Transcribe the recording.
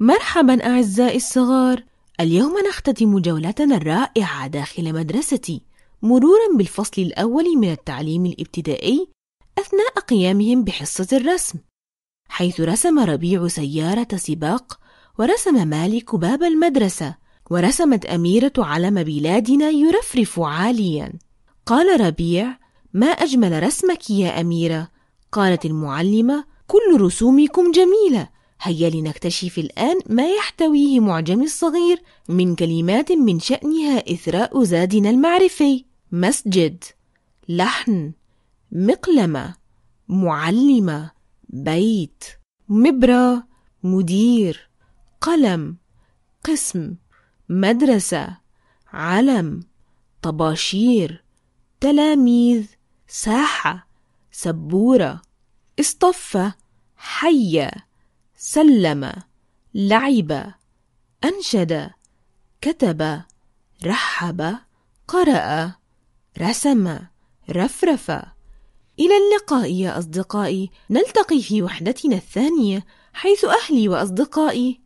مرحبا أعزائي الصغار اليوم نختتم جولتنا الرائعة داخل مدرستي مرورا بالفصل الأول من التعليم الابتدائي أثناء قيامهم بحصة الرسم حيث رسم ربيع سيارة سباق ورسم مالك باب المدرسة ورسمت أميرة علم بلادنا يرفرف عاليا قال ربيع ما أجمل رسمك يا أميرة قالت المعلمة كل رسومكم جميلة هيا لنكتشف الآن ما يحتويه معجمي الصغير من كلمات من شأنها إثراء زادنا المعرفي مسجد لحن مقلمة معلمة بيت مبرة مدير قلم قسم مدرسة علم طباشير تلاميذ ساحة سبورة اصطفة حية سلم لعب أنشد كتب رحب قرأ رسم رفرف إلى اللقاء يا أصدقائي نلتقي في وحدتنا الثانية حيث أهلي وأصدقائي